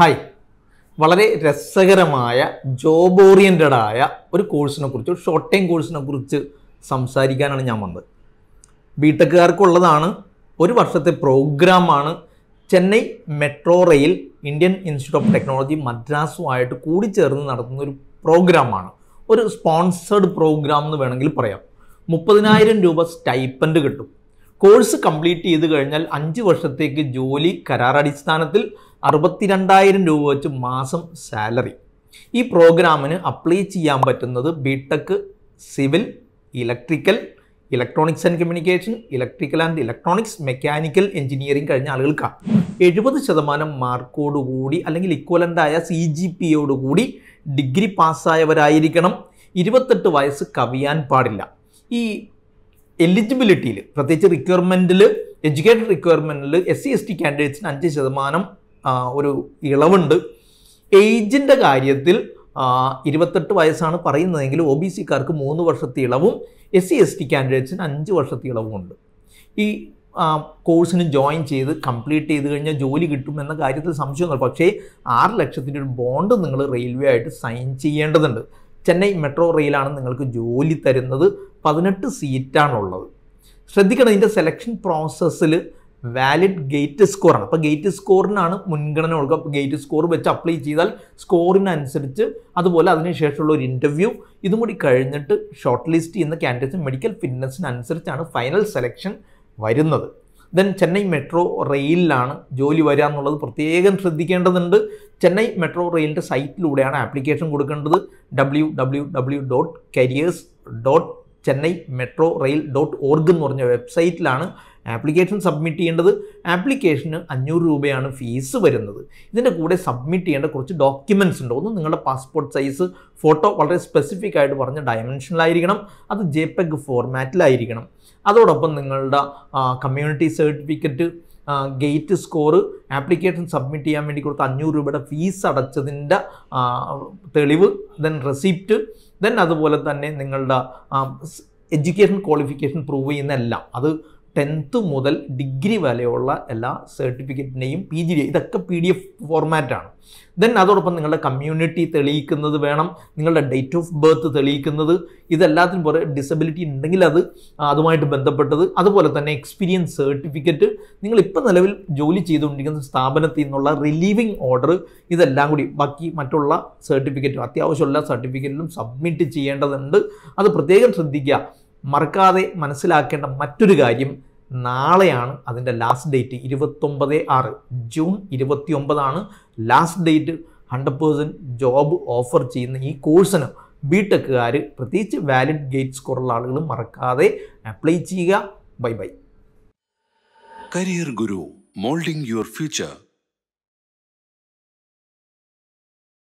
hi വളരെ രസകരമായ job oriented ആയ ഒരു കോഴ്സിനെ കുറിച്ച് ഒരു ഷോർട്ട് ടൈം കോഴ്സിനെ കുറിച്ച് സംസാരിക്കാനാണ് ഞാൻ വന്നത് ബിടെക്കുകാർക്കുള്ളതാണ് ഒരു വർഷത്തെ പ്രോഗ്രാമാണ് Chennai metro rail Indian institute of technology മദ്രാസുമായിട്ട് കൂടി ചേർന്ന് നടത്തുന്ന ഒരു പ്രോഗ്രാമാണ് ഒരു സ്പോൺസേഡ് പ്രോഗ്രാം എന്ന് വേണമെങ്കിൽ പറയാം മുപ്പതിനായിരം രൂപ സ്റ്റൈപ്പൻഡ് കിട്ടും കോഴ്സ് കംപ്ലീറ്റ് ചെയ്ത് കഴിഞ്ഞാൽ അഞ്ച് വർഷത്തേക്ക് ജോലി കരാറടിസ്ഥാനത്തിൽ അറുപത്തിരണ്ടായിരം രൂപ വെച്ച് മാസം സാലറി ഈ പ്രോഗ്രാമിന് അപ്ലൈ ചെയ്യാൻ പറ്റുന്നത് BTech civil electrical electronics and communication electrical and electronics mechanical engineering കഴിഞ്ഞ ആളുകൾക്കാണ് എഴുപത് ശതമാനം മാർക്കോട് കൂടി അല്ലെങ്കിൽ ഇക്വലൻ്റായ സി ജി കൂടി ഡിഗ്രി പാസ്സായവരായിരിക്കണം ഇരുപത്തെട്ട് വയസ്സ് കവിയാൻ പാടില്ല ഈ എലിജിബിലിറ്റിയിൽ പ്രത്യേകിച്ച് റിക്വയർമെൻറ്റിൽ എഡ്യൂക്കേറ്റഡ് റിക്വയർമെൻറ്റിൽ എസ് സി എസ് ടി കാൻഡിഡേറ്റ്സിന് അഞ്ച് ശതമാനം ഒരു ഇളവുണ്ട് ഏജിൻ്റെ കാര്യത്തിൽ ഇരുപത്തെട്ട് വയസ്സാണ് പറയുന്നതെങ്കിൽ ഒ ബി സിക്കാർക്ക് മൂന്ന് വർഷത്തെ ഇളവും എസ് സി എസ് ടി കാൻഡിഡേറ്റ്സിന് അഞ്ച് വർഷത്തെ ഇളവും ഉണ്ട് ഈ കോഴ്സിന് ജോയിൻ ചെയ്ത് കംപ്ലീറ്റ് ചെയ്ത് കഴിഞ്ഞാൽ ജോലി കിട്ടും എന്ന കാര്യത്തിൽ സംശയമൊന്നുമില്ല പക്ഷേ ആറ് ലക്ഷത്തിൻ്റെ ഒരു ബോണ്ട് നിങ്ങൾ റെയിൽവേ ആയിട്ട് സൈൻ ചെയ്യേണ്ടതുണ്ട് ചെന്നൈ മെട്രോ റെയിലാണ് നിങ്ങൾക്ക് ജോലി തരുന്നത് പതിനെട്ട് സീറ്റാണുള്ളത് ശ്രദ്ധിക്കണം ഇതിൻ്റെ സെലക്ഷൻ പ്രോസസ്സിൽ വാലിഡ് ഗേറ്റ് സ്കോറാണ് അപ്പോൾ ഗേറ്റ് സ്കോറിനാണ് മുൻഗണന കൊടുക്കുക അപ്പോൾ ഗേറ്റ് സ്കോർ വെച്ച് അപ്ലൈ ചെയ്താൽ സ്കോറിനനുസരിച്ച് അതുപോലെ അതിനുശേഷമുള്ള ഒരു ഇൻ്റർവ്യൂ ഇതും കൂടി കഴിഞ്ഞിട്ട് ഷോർട്ട് ലിസ്റ്റ് ചെയ്യുന്ന ക്യാൻഡിഡേറ്റ്സ് മെഡിക്കൽ ഫിറ്റ്നസ്സിനനുസരിച്ചാണ് ഫൈനൽ സെലക്ഷൻ വരുന്നത് ദെൻ ചെന്നൈ മെട്രോ റെയിലിലാണ് ജോലി വരിക എന്നുള്ളത് പ്രത്യേകം ശ്രദ്ധിക്കേണ്ടതുണ്ട് ചെന്നൈ മെട്രോ റെയിലിൻ്റെ സൈറ്റിലൂടെയാണ് ആപ്ലിക്കേഷൻ കൊടുക്കേണ്ടത് W W W dot careers dot Chennai metro rail dot org എന്ന് പറഞ്ഞ വെബ്സൈറ്റിലാണ് ആപ്ലിക്കേഷൻ സബ്മിറ്റ് ചെയ്യേണ്ടത് ആപ്ലിക്കേഷന് അഞ്ഞൂറ് രൂപയാണ് ഫീസ് വരുന്നത് ഇതിൻ്റെ കൂടെ സബ്മിറ്റ് ചെയ്യേണ്ട കുറച്ച് ഡോക്യുമെൻറ്റ്സ് ഉണ്ട് ഒന്ന് നിങ്ങളുടെ പാസ്പോർട്ട് സൈസ് ഫോട്ടോ വളരെ സ്പെസിഫിക് ആയിട്ട് പറഞ്ഞ ഡയമെൻഷനിലായിരിക്കണം അത് ജെ പെഗ് ഫോർമാറ്റിലായിരിക്കണം അതോടൊപ്പം നിങ്ങളുടെ community certificate gate score application submit ചെയ്യാൻ വേണ്ടി കൊടുത്ത അഞ്ഞൂറ് രൂപയുടെ ഫീസ് അടച്ചതിൻ്റെ തെളിവ് ദെൻ റെസിപ്റ്റ് ദെൻ അതുപോലെ തന്നെ നിങ്ങളുടെ എഡ്യൂക്കേഷൻ ക്വാളിഫിക്കേഷൻ പ്രൂവ് ചെയ്യുന്ന എല്ലാം അത് ടെൻത്ത് മുതൽ ഡിഗ്രി വരെയുള്ള എല്ലാ സർട്ടിഫിക്കറ്റിൻ്റെയും പി ജി ഇതൊക്കെ പി ഡി എഫ് ഫോർമാറ്റാണ് ദെൻ അതോടൊപ്പം നിങ്ങളുടെ കമ്മ്യൂണിറ്റി തെളിയിക്കുന്നത് വേണം നിങ്ങളുടെ ഡേറ്റ് ഓഫ് ബർത്ത് തെളിയിക്കുന്നത് ഇതെല്ലാത്തിനും പുറകെ ഡിസബിലിറ്റി ഉണ്ടെങ്കിൽ അത് അതുമായിട്ട് ബന്ധപ്പെട്ടത് അതുപോലെ തന്നെ എക്സ്പീരിയൻസ് സർട്ടിഫിക്കറ്റ് നിങ്ങൾ ഇപ്പോൾ നിലവിൽ ജോലി ചെയ്തുകൊണ്ടിരിക്കുന്ന സ്ഥാപനത്തിൽ നിന്നുള്ള റിലീവിംഗ് ഓർഡർ ഇതെല്ലാം കൂടി ബാക്കി മറ്റുള്ള സർട്ടിഫിക്കറ്റും അത്യാവശ്യമുള്ള സർട്ടിഫിക്കറ്റിലും സബ്മിറ്റ് ചെയ്യേണ്ടതുണ്ട് അത് പ്രത്യേകം ശ്രദ്ധിക്കുക മറക്കാതെ മനസ്സിലാക്കേണ്ട മറ്റൊരു കാര്യം നാളെയാണ് അതിൻ്റെ ലാസ്റ്റ് ഡേറ്റ് ഇരുപത്തൊമ്പത് ആറ് ജൂൺ ഇരുപത്തി ഒമ്പതാണ് last date hundred percent job offer ചെയ്യുന്ന ഈ കോഴ്സിന് ബി ടെക്കുകാർ പ്രത്യേകിച്ച് വാലിഡ് ഗേറ്റ് സ്കോറുള്ള ആളുകൾ മറക്കാതെ അപ്ലൈ ചെയ്യുക bye bye career Guru moulding your future